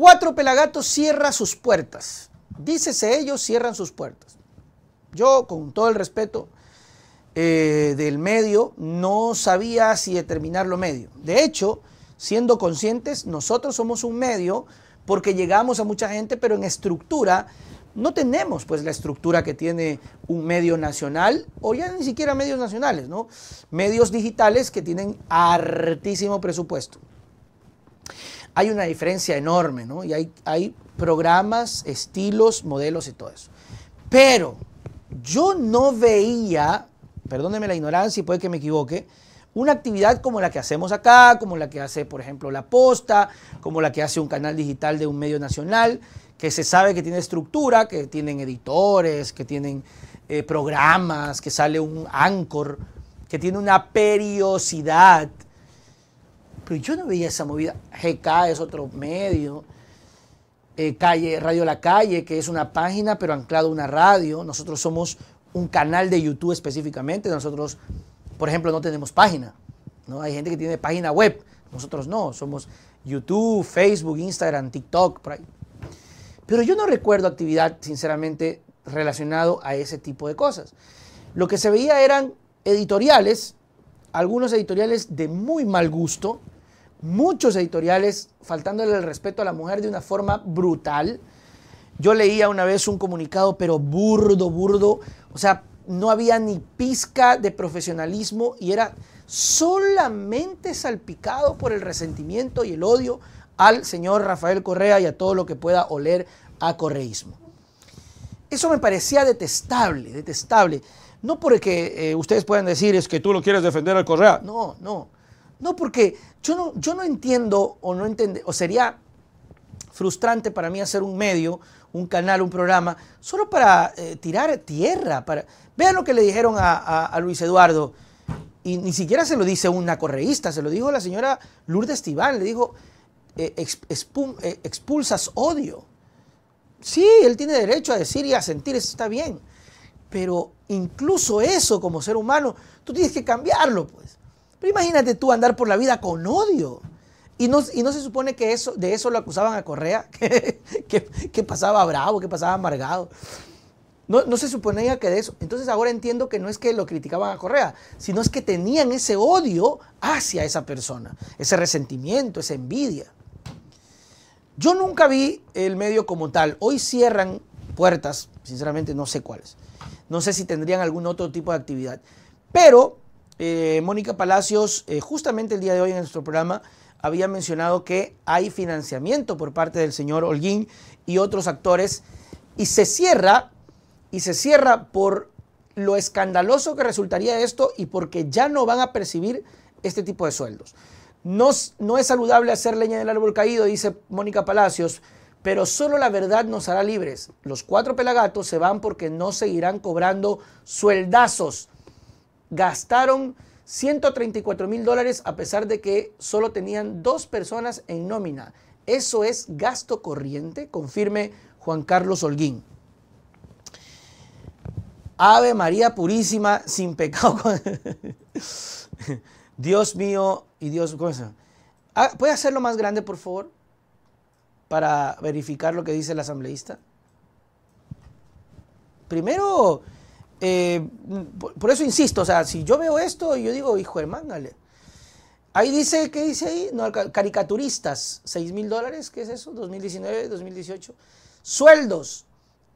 Cuatro Pelagatos cierra sus puertas. Dícese ellos cierran sus puertas. Yo, con todo el respeto eh, del medio, no sabía si determinarlo medio. De hecho, siendo conscientes, nosotros somos un medio porque llegamos a mucha gente, pero en estructura no tenemos pues la estructura que tiene un medio nacional o ya ni siquiera medios nacionales, ¿no? Medios digitales que tienen hartísimo presupuesto hay una diferencia enorme, ¿no? Y hay, programas, estilos, modelos y todo eso. Pero yo no veía, perdóneme la ignorancia y puede que me equivoque, una actividad como la que hacemos acá, como la que hace, por ejemplo, La Posta, como la que hace un canal digital de un medio nacional, que se sabe que tiene estructura, que tienen editores, que tienen eh, programas, que sale un anchor, que tiene una periodicidad pero yo no veía esa movida. GK es otro medio. Eh, calle, Radio La Calle, que es una página, pero anclado una radio. Nosotros somos un canal de YouTube específicamente. Nosotros, por ejemplo, no tenemos página. ¿no? Hay gente que tiene página web. Nosotros no. Somos YouTube, Facebook, Instagram, TikTok, por Pero yo no recuerdo actividad, sinceramente, relacionado a ese tipo de cosas. Lo que se veía eran editoriales, algunos editoriales de muy mal gusto, muchos editoriales faltándole el respeto a la mujer de una forma brutal. Yo leía una vez un comunicado, pero burdo, burdo. O sea, no había ni pizca de profesionalismo y era solamente salpicado por el resentimiento y el odio al señor Rafael Correa y a todo lo que pueda oler a correísmo. Eso me parecía detestable, detestable. No porque eh, ustedes puedan decir es que tú lo quieres defender al Correa. No, no. No, porque yo no, yo no entiendo o no entiendo o sería frustrante para mí hacer un medio, un canal, un programa, solo para eh, tirar tierra. Para... Vean lo que le dijeron a, Luis Eduardo, y ni siquiera se lo dice una correísta, se lo dijo la señora Lourdes Estiván, le dijo, eh, eh, expulsas odio. Sí, él tiene derecho a decir y a sentir, eso está bien, pero incluso eso como ser humano, tú tienes que cambiarlo, pues. Pero imagínate tú andar por la vida con odio. Y no, no se supone que eso, de eso lo acusaban a Correa, que, pasaba bravo, que pasaba amargado. No, no, se suponía que de eso. Entonces ahora entiendo que no es que lo criticaban a Correa, sino es que tenían ese odio hacia esa persona, ese resentimiento, esa envidia. Yo nunca vi el medio como tal. Hoy cierran puertas, sinceramente no sé cuáles. No sé si tendrían algún otro tipo de actividad. Pero eh, Mónica Palacios, eh, justamente el día de hoy en nuestro programa, había mencionado que hay financiamiento por parte del señor Holguín y otros actores y se cierra y se cierra por lo escandaloso que resultaría esto y porque ya no van a percibir este tipo de sueldos. No, no es saludable hacer leña del árbol caído, dice Mónica Palacios, pero solo la verdad nos hará libres. Los cuatro pelagatos se van porque no seguirán cobrando sueldazos gastaron 134 mil dólares a pesar de que solo tenían dos personas en nómina. Eso es gasto corriente, confirme Juan Carlos Holguín. Ave María Purísima, sin pecado. Dios mío y Dios. Ah, ¿Puede hacerlo más grande, por favor? Para verificar lo que dice el asambleísta. Primero, eh, por, eso insisto, o sea, si yo veo esto, yo digo, hijo de mángale. Ahí dice, ¿qué dice ahí? caricaturistas, 6 mil dólares, ¿qué es eso? 2019, 2018. Sueldos,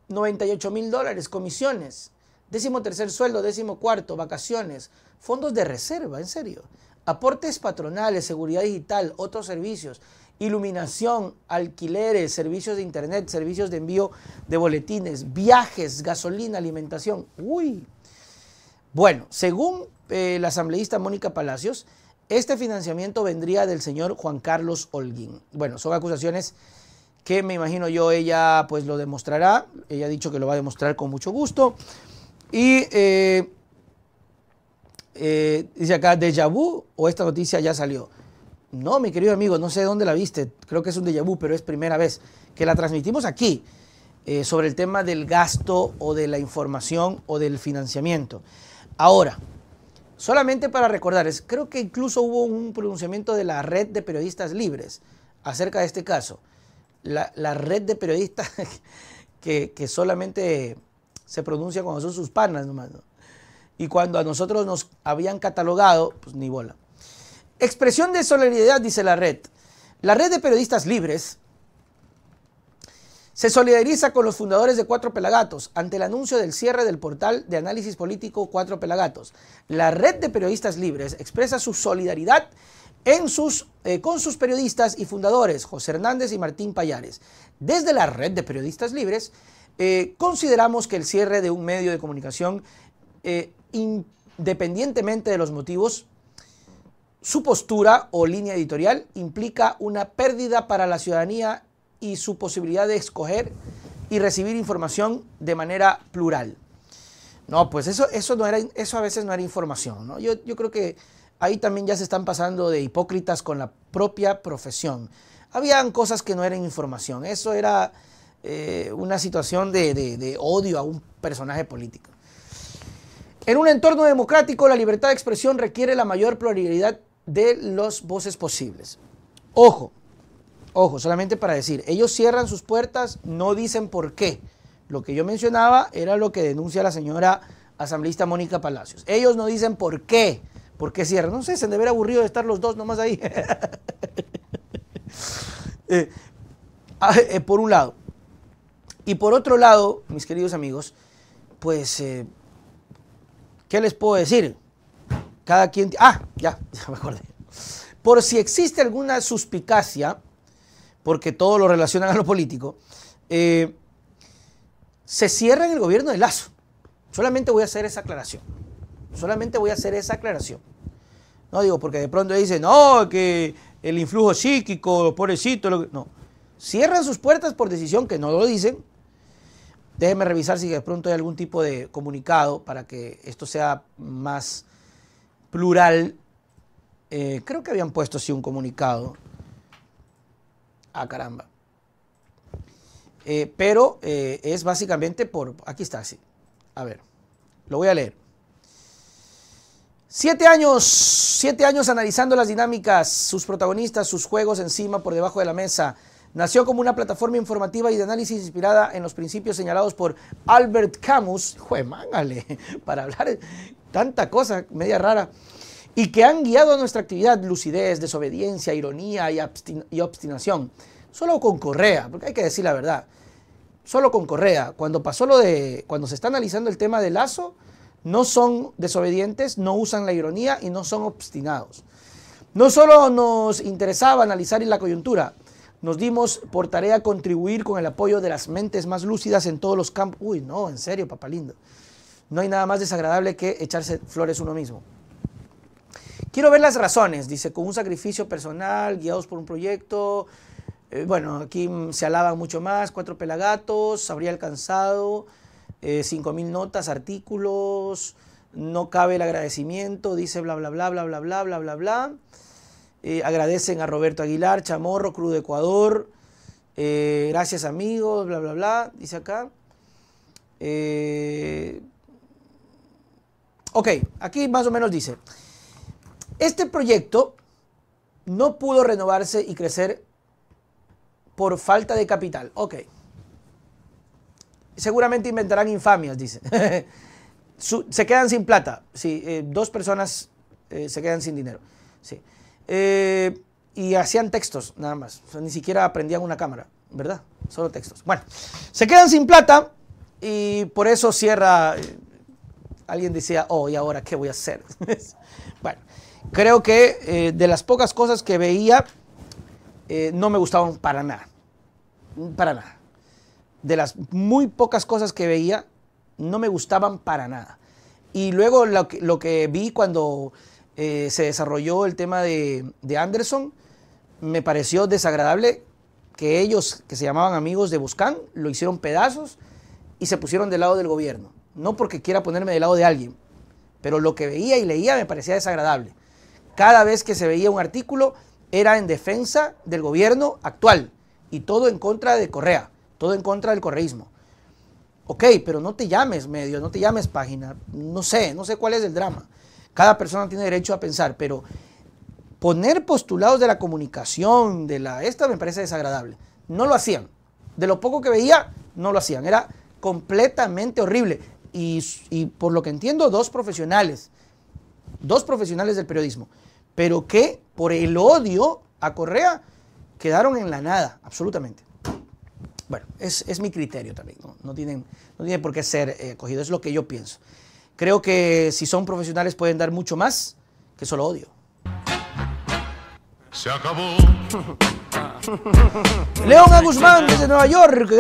98 mil dólares, comisiones, décimo tercer sueldo, décimo cuarto, vacaciones, fondos de reserva, en serio, aportes patronales, seguridad digital, otros servicios, iluminación, alquileres, servicios de internet, servicios de envío de boletines, viajes, gasolina, alimentación. Uy. Bueno, según eh, la asambleísta Mónica Palacios, este financiamiento vendría del señor Juan Carlos Holguín. Bueno, son acusaciones que me imagino yo ella pues lo demostrará. Ella ha dicho que lo va a demostrar con mucho gusto. Y eh, eh, dice acá, déjà vu o esta noticia ya salió. No, mi querido amigo, no sé dónde la viste, creo que es un déjà vu, pero es primera vez que la transmitimos aquí eh, sobre el tema del gasto o de la información o del financiamiento. Ahora, solamente para recordarles, creo que incluso hubo un pronunciamiento de la red de periodistas libres acerca de este caso. La, red de periodistas que, solamente se pronuncia cuando son sus panas nomás. Y cuando a nosotros nos habían catalogado, pues ni bola. Expresión de solidaridad, dice la red. La red de periodistas libres se solidariza con los fundadores de Cuatro Pelagatos ante el anuncio del cierre del portal de análisis político Cuatro Pelagatos. La red de periodistas libres expresa su solidaridad eh, con sus periodistas y fundadores, José Hernández y Martín Payares. Desde la red de periodistas libres, eh, consideramos que el cierre de un medio de comunicación, eh, independientemente de los motivos, su postura o línea editorial implica una pérdida para la ciudadanía y su posibilidad de escoger y recibir información de manera plural. No, pues eso, eso, no era, eso a veces no era información. Yo, creo que ahí también ya se están pasando de hipócritas con la propia profesión. Habían cosas que no eran información. Eso era eh, una situación de, de odio a un personaje político. En un entorno democrático, la libertad de expresión requiere la mayor pluralidad de los voces posibles. Ojo, ojo, solamente para decir, ellos cierran sus puertas, no dicen por qué. Lo que yo mencionaba era lo que denuncia la señora asambleísta Mónica Palacios. Ellos no dicen por qué, por qué cierran. No sé, se han haber aburrido de estar los dos nomás ahí. Eh, ah, eh, por un lado. Y por otro lado, mis queridos amigos, pues, eh, ¿qué les puedo decir? Cada quien... Ah, ya, ya me acordé. Por si existe alguna suspicacia, porque todo lo relacionan a lo político, eh, se cierra en el gobierno de Lazo. Solamente voy a hacer esa aclaración. Solamente voy a hacer esa aclaración. No digo porque de pronto dicen, no, que el influjo psíquico, pobrecito, lo que... no. Cierran sus puertas por decisión que no lo dicen. Déjenme revisar si de pronto hay algún tipo de comunicado para que esto sea más plural, eh, creo que habían puesto así un comunicado. Ah, caramba. Eh, pero eh, es básicamente por... Aquí está, sí. A ver, lo voy a leer. Siete años, siete años analizando las dinámicas, sus protagonistas, sus juegos encima, por debajo de la mesa. Nació como una plataforma informativa y de análisis inspirada en los principios señalados por Albert Camus, mángale para hablar tanta cosa media rara, y que han guiado a nuestra actividad lucidez, desobediencia, ironía y, obstinación. Solo con Correa, porque hay que decir la verdad, solo con Correa, cuando pasó lo de, cuando se está analizando el tema de Lazo, no son desobedientes, no usan la ironía y no son obstinados. No solo nos interesaba analizar la coyuntura, nos dimos por tarea contribuir con el apoyo de las mentes más lúcidas en todos los campos. Uy, no, en serio, papá lindo. No hay nada más desagradable que echarse flores uno mismo. Quiero ver las razones, dice, con un sacrificio personal, guiados por un proyecto. Eh, bueno, aquí se alaban mucho más, cuatro pelagatos, habría alcanzado eh, cinco mil notas, artículos, no cabe el agradecimiento, dice bla, bla, bla, bla, bla, bla, bla, bla, bla. Eh, agradecen a Roberto Aguilar, Chamorro, Cruz de Ecuador. Eh, gracias amigos, bla, bla, bla, dice acá. Eh, ok, aquí más o menos dice, este proyecto no pudo renovarse y crecer por falta de capital. Ok. Seguramente inventarán infamias, dice. se quedan sin plata. Sí, dos personas se quedan sin dinero. Sí. Eh, y hacían textos, nada más. ni siquiera aprendían una cámara, ¿verdad? Solo textos. Bueno, se quedan sin plata y por eso cierra. Eh, alguien decía, oh, ¿y ahora qué voy a hacer? bueno, creo que eh, de las pocas cosas que veía, no me gustaban para nada. Para nada. De las muy pocas cosas que veía, no me gustaban para nada. Y luego lo que vi cuando eh, se desarrolló el tema de, de Anderson, me pareció desagradable que ellos, que se llamaban amigos de Buscán, lo hicieron pedazos y se pusieron del lado del gobierno. No porque quiera ponerme del lado de alguien, pero lo que veía y leía me parecía desagradable. Cada vez que se veía un artículo era en defensa del gobierno actual y todo en contra de Correa, todo en contra del correísmo. Ok, pero no te llames medio, no te llames página, no sé, no sé cuál es el drama. Cada persona tiene derecho a pensar, pero poner postulados de la comunicación, de la esta me parece desagradable. No lo hacían. De lo poco que veía, no lo hacían. Era completamente horrible. Y, por lo que entiendo, dos profesionales, dos profesionales del periodismo, pero que por el odio a Correa quedaron en la nada, absolutamente. Bueno, es, mi criterio también, no, tienen, no tiene por qué ser eh, cogidos, es lo que yo pienso. Creo que si son profesionales pueden dar mucho más que solo odio. Se acabó. León A. Guzmán desde Nueva York.